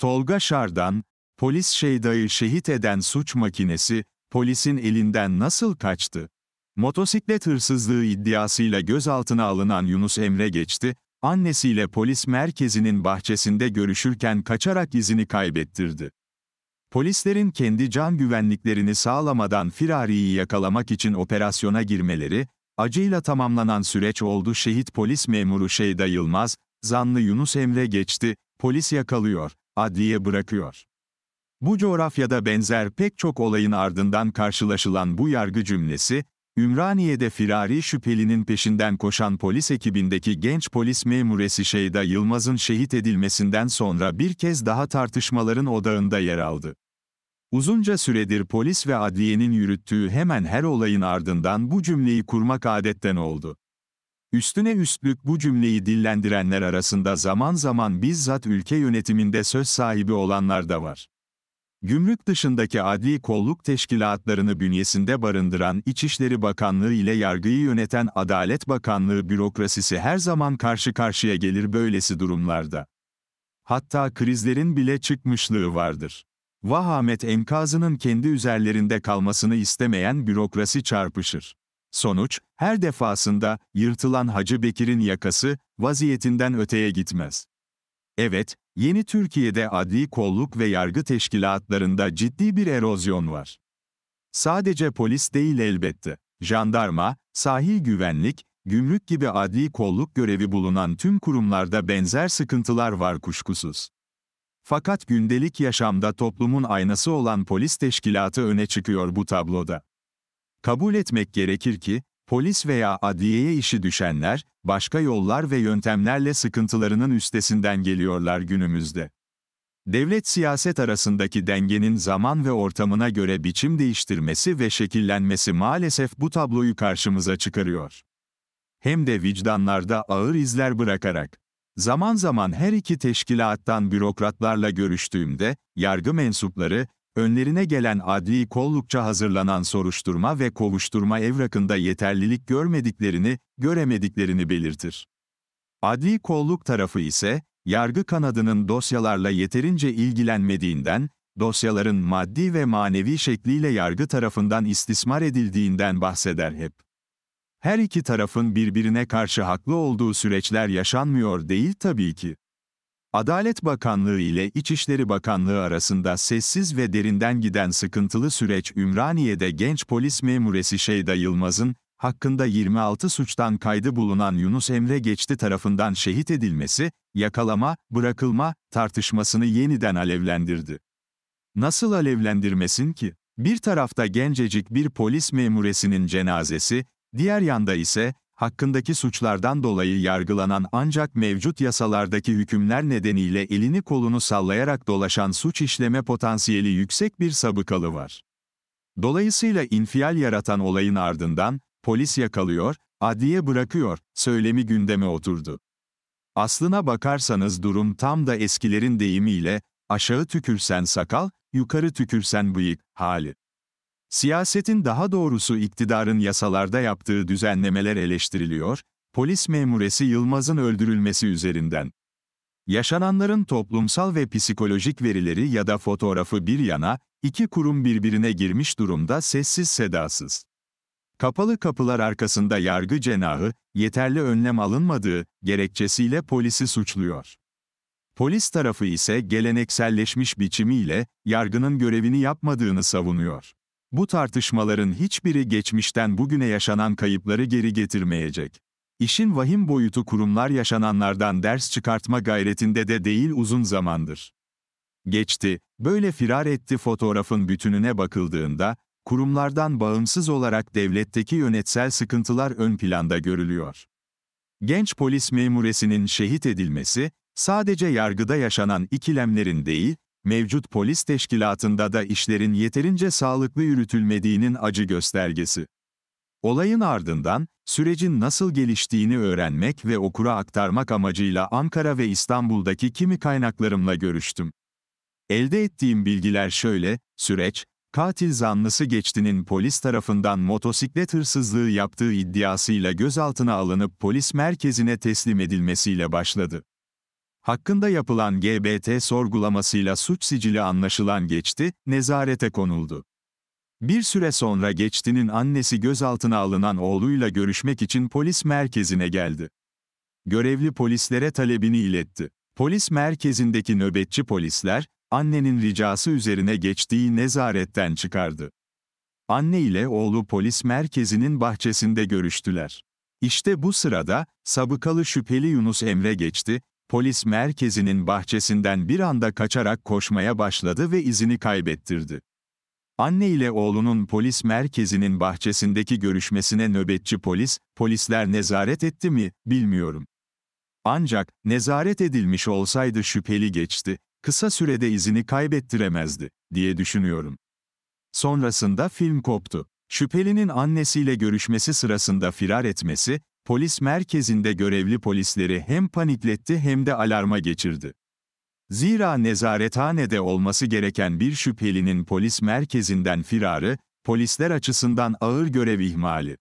Tolga Şardan, polis Şeyda'yı şehit eden suç makinesi, polisin elinden nasıl kaçtı? Motosiklet hırsızlığı iddiasıyla gözaltına alınan Yunus Emre geçti, annesiyle polis merkezinin bahçesinde görüşürken kaçarak izini kaybettirdi. Polislerin kendi can güvenliklerini sağlamadan Firari'yi yakalamak için operasyona girmeleri, acıyla tamamlanan süreç oldu şehit polis memuru Şeyda Yılmaz, zanlı Yunus Emre geçti, polis yakalıyor adliye bırakıyor. Bu coğrafyada benzer pek çok olayın ardından karşılaşılan bu yargı cümlesi, Ümraniye'de firari şüphelinin peşinden koşan polis ekibindeki genç polis memuresi Şeyda Yılmaz'ın şehit edilmesinden sonra bir kez daha tartışmaların odağında yer aldı. Uzunca süredir polis ve adliyenin yürüttüğü hemen her olayın ardından bu cümleyi kurmak adetten oldu. Üstüne üstlük bu cümleyi dillendirenler arasında zaman zaman bizzat ülke yönetiminde söz sahibi olanlar da var. Gümrük dışındaki adli kolluk teşkilatlarını bünyesinde barındıran İçişleri Bakanlığı ile yargıyı yöneten Adalet Bakanlığı bürokrasisi her zaman karşı karşıya gelir böylesi durumlarda. Hatta krizlerin bile çıkmışlığı vardır. Vahamet enkazının kendi üzerlerinde kalmasını istemeyen bürokrasi çarpışır. Sonuç, her defasında yırtılan Hacı Bekir'in yakası vaziyetinden öteye gitmez. Evet, yeni Türkiye'de adli kolluk ve yargı teşkilatlarında ciddi bir erozyon var. Sadece polis değil elbette. Jandarma, sahil güvenlik, gümrük gibi adli kolluk görevi bulunan tüm kurumlarda benzer sıkıntılar var kuşkusuz. Fakat gündelik yaşamda toplumun aynası olan polis teşkilatı öne çıkıyor bu tabloda. Kabul etmek gerekir ki, polis veya adliyeye işi düşenler, başka yollar ve yöntemlerle sıkıntılarının üstesinden geliyorlar günümüzde. Devlet siyaset arasındaki dengenin zaman ve ortamına göre biçim değiştirmesi ve şekillenmesi maalesef bu tabloyu karşımıza çıkarıyor. Hem de vicdanlarda ağır izler bırakarak. Zaman zaman her iki teşkilattan bürokratlarla görüştüğümde, yargı mensupları, Önlerine gelen adli kollukça hazırlanan soruşturma ve kovuşturma evrakında yeterlilik görmediklerini, göremediklerini belirtir. Adli kolluk tarafı ise, yargı kanadının dosyalarla yeterince ilgilenmediğinden, dosyaların maddi ve manevi şekliyle yargı tarafından istismar edildiğinden bahseder hep. Her iki tarafın birbirine karşı haklı olduğu süreçler yaşanmıyor değil tabii ki. Adalet Bakanlığı ile İçişleri Bakanlığı arasında sessiz ve derinden giden sıkıntılı süreç Ümraniye'de genç polis memuresi Şeyda Yılmaz'ın, hakkında 26 suçtan kaydı bulunan Yunus Emre Geçti tarafından şehit edilmesi, yakalama, bırakılma tartışmasını yeniden alevlendirdi. Nasıl alevlendirmesin ki? Bir tarafta gencecik bir polis memuresinin cenazesi, diğer yanda ise hakkındaki suçlardan dolayı yargılanan ancak mevcut yasalardaki hükümler nedeniyle elini kolunu sallayarak dolaşan suç işleme potansiyeli yüksek bir sabıkalı var. Dolayısıyla infial yaratan olayın ardından, polis yakalıyor, adliye bırakıyor, söylemi gündeme oturdu. Aslına bakarsanız durum tam da eskilerin deyimiyle, aşağı tükürsen sakal, yukarı tükürsen bıyık, hali. Siyasetin daha doğrusu iktidarın yasalarda yaptığı düzenlemeler eleştiriliyor, polis memuresi Yılmaz'ın öldürülmesi üzerinden. Yaşananların toplumsal ve psikolojik verileri ya da fotoğrafı bir yana, iki kurum birbirine girmiş durumda sessiz sedasız. Kapalı kapılar arkasında yargı cenahı, yeterli önlem alınmadığı gerekçesiyle polisi suçluyor. Polis tarafı ise gelenekselleşmiş biçimiyle yargının görevini yapmadığını savunuyor. Bu tartışmaların hiçbiri geçmişten bugüne yaşanan kayıpları geri getirmeyecek. İşin vahim boyutu kurumlar yaşananlardan ders çıkartma gayretinde de değil uzun zamandır. Geçti, böyle firar etti fotoğrafın bütününe bakıldığında, kurumlardan bağımsız olarak devletteki yönetsel sıkıntılar ön planda görülüyor. Genç polis memuresinin şehit edilmesi, sadece yargıda yaşanan ikilemlerin değil, mevcut polis teşkilatında da işlerin yeterince sağlıklı yürütülmediğinin acı göstergesi. Olayın ardından, sürecin nasıl geliştiğini öğrenmek ve okura aktarmak amacıyla Ankara ve İstanbul'daki kimi kaynaklarımla görüştüm. Elde ettiğim bilgiler şöyle, süreç, katil zanlısı geçtinin polis tarafından motosiklet hırsızlığı yaptığı iddiasıyla gözaltına alınıp polis merkezine teslim edilmesiyle başladı. Hakkında yapılan GBT sorgulamasıyla suç sicili anlaşılan geçti, nezarete konuldu. Bir süre sonra geçtinin annesi gözaltına alınan oğluyla görüşmek için polis merkezine geldi. Görevli polislere talebini iletti. Polis merkezindeki nöbetçi polisler, annenin ricası üzerine geçtiği nezaretten çıkardı. Anne ile oğlu polis merkezinin bahçesinde görüştüler. İşte bu sırada, sabıkalı şüpheli Yunus Emre geçti, polis merkezinin bahçesinden bir anda kaçarak koşmaya başladı ve izini kaybettirdi. Anne ile oğlunun polis merkezinin bahçesindeki görüşmesine nöbetçi polis, polisler nezaret etti mi, bilmiyorum. Ancak, nezaret edilmiş olsaydı şüpheli geçti, kısa sürede izini kaybettiremezdi, diye düşünüyorum. Sonrasında film koptu. Şüphelinin annesiyle görüşmesi sırasında firar etmesi, polis merkezinde görevli polisleri hem panikletti hem de alarma geçirdi. Zira nezarethanede olması gereken bir şüphelinin polis merkezinden firarı, polisler açısından ağır görev ihmali.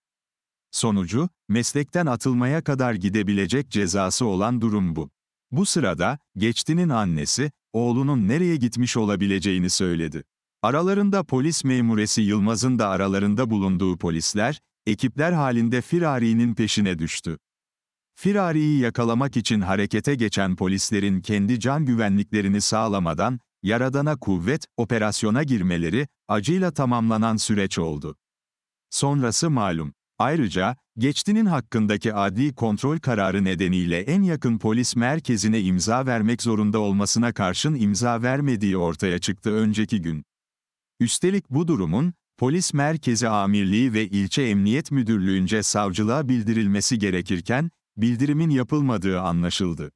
Sonucu, meslekten atılmaya kadar gidebilecek cezası olan durum bu. Bu sırada, geçtinin annesi, oğlunun nereye gitmiş olabileceğini söyledi. Aralarında polis memuresi Yılmaz'ın da aralarında bulunduğu polisler, ekipler halinde Firari'nin peşine düştü. Firari'yi yakalamak için harekete geçen polislerin kendi can güvenliklerini sağlamadan, yaradana kuvvet, operasyona girmeleri, acıyla tamamlanan süreç oldu. Sonrası malum. Ayrıca, geçtinin hakkındaki adli kontrol kararı nedeniyle en yakın polis merkezine imza vermek zorunda olmasına karşın imza vermediği ortaya çıktı önceki gün. Üstelik bu durumun, Polis Merkezi Amirliği ve ilçe Emniyet Müdürlüğü'nce savcılığa bildirilmesi gerekirken, bildirimin yapılmadığı anlaşıldı.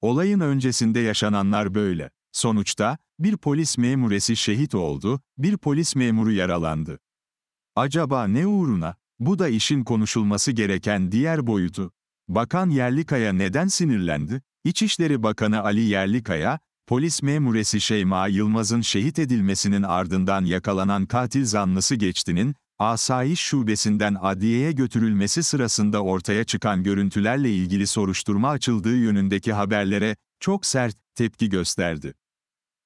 Olayın öncesinde yaşananlar böyle. Sonuçta, bir polis memuresi şehit oldu, bir polis memuru yaralandı. Acaba ne uğruna? Bu da işin konuşulması gereken diğer boyutu. Bakan Yerlikaya neden sinirlendi? İçişleri Bakanı Ali Yerlikaya, Polis memuresi Şeyma Yılmaz'ın şehit edilmesinin ardından yakalanan katil zanlısı Geçtin'in, asayiş şubesinden adliyeye götürülmesi sırasında ortaya çıkan görüntülerle ilgili soruşturma açıldığı yönündeki haberlere, çok sert tepki gösterdi.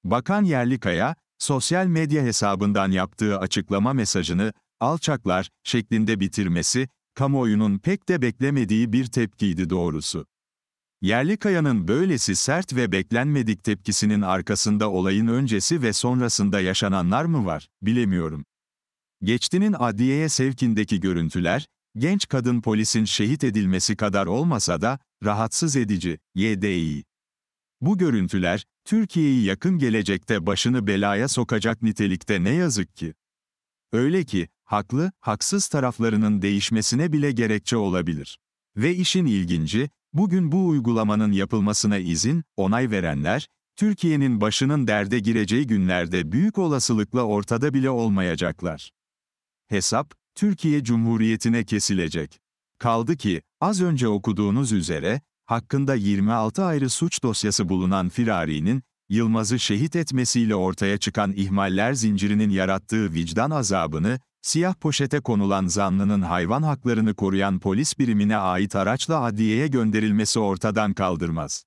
Bakan Yerlikaya, sosyal medya hesabından yaptığı açıklama mesajını, alçaklar şeklinde bitirmesi, kamuoyunun pek de beklemediği bir tepkiydi doğrusu. Yerli kaya'nın böylesi sert ve beklenmedik tepkisinin arkasında olayın öncesi ve sonrasında yaşananlar mı var, bilemiyorum. Geçtinin adliyeye sevkindeki görüntüler, genç kadın polisin şehit edilmesi kadar olmasa da, rahatsız edici, YDİ. Bu görüntüler, Türkiye'yi yakın gelecekte başını belaya sokacak nitelikte ne yazık ki. Öyle ki, haklı, haksız taraflarının değişmesine bile gerekçe olabilir. Ve işin ilginci, Bugün bu uygulamanın yapılmasına izin, onay verenler, Türkiye'nin başının derde gireceği günlerde büyük olasılıkla ortada bile olmayacaklar. Hesap, Türkiye Cumhuriyeti'ne kesilecek. Kaldı ki, az önce okuduğunuz üzere, hakkında 26 ayrı suç dosyası bulunan Firari'nin, Yılmaz'ı şehit etmesiyle ortaya çıkan ihmaller zincirinin yarattığı vicdan azabını, Siyah poşete konulan zanlının hayvan haklarını koruyan polis birimine ait araçla adliyeye gönderilmesi ortadan kaldırmaz.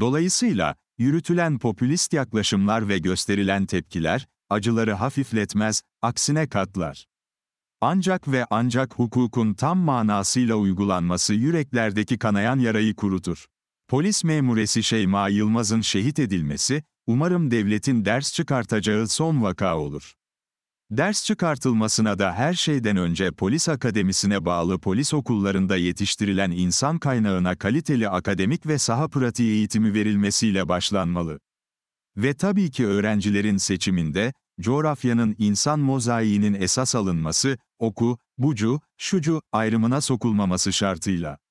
Dolayısıyla, yürütülen popülist yaklaşımlar ve gösterilen tepkiler, acıları hafifletmez, aksine katlar. Ancak ve ancak hukukun tam manasıyla uygulanması yüreklerdeki kanayan yarayı kurutur. Polis memuresi Şeyma Yılmaz'ın şehit edilmesi, umarım devletin ders çıkartacağı son vaka olur. Ders çıkartılmasına da her şeyden önce polis akademisine bağlı polis okullarında yetiştirilen insan kaynağına kaliteli akademik ve saha pratiği eğitimi verilmesiyle başlanmalı. Ve tabii ki öğrencilerin seçiminde, coğrafyanın insan mozaiğinin esas alınması, oku, bucu, şucu ayrımına sokulmaması şartıyla.